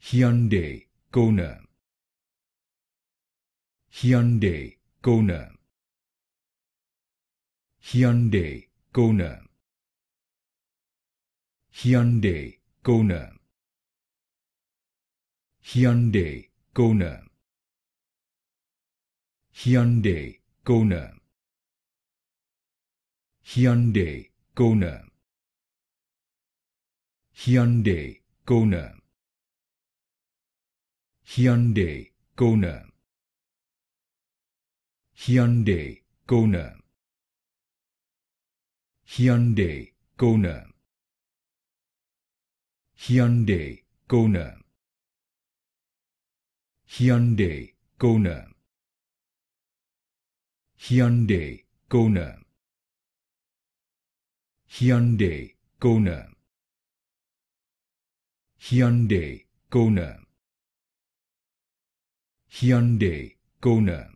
Hyundai Kona Hyundai Kona Hyundai Kona Hyundai Kona Hyundai Kona Hyundai Kona Hyundai Kona Hyundai Kona Hyundai Kona Hyundai Kona Hyundai Kona Hyundai Kona Hyundai Kona Hyundai Kona Hyundai Kona Hyundai Kona Hyundai, Kona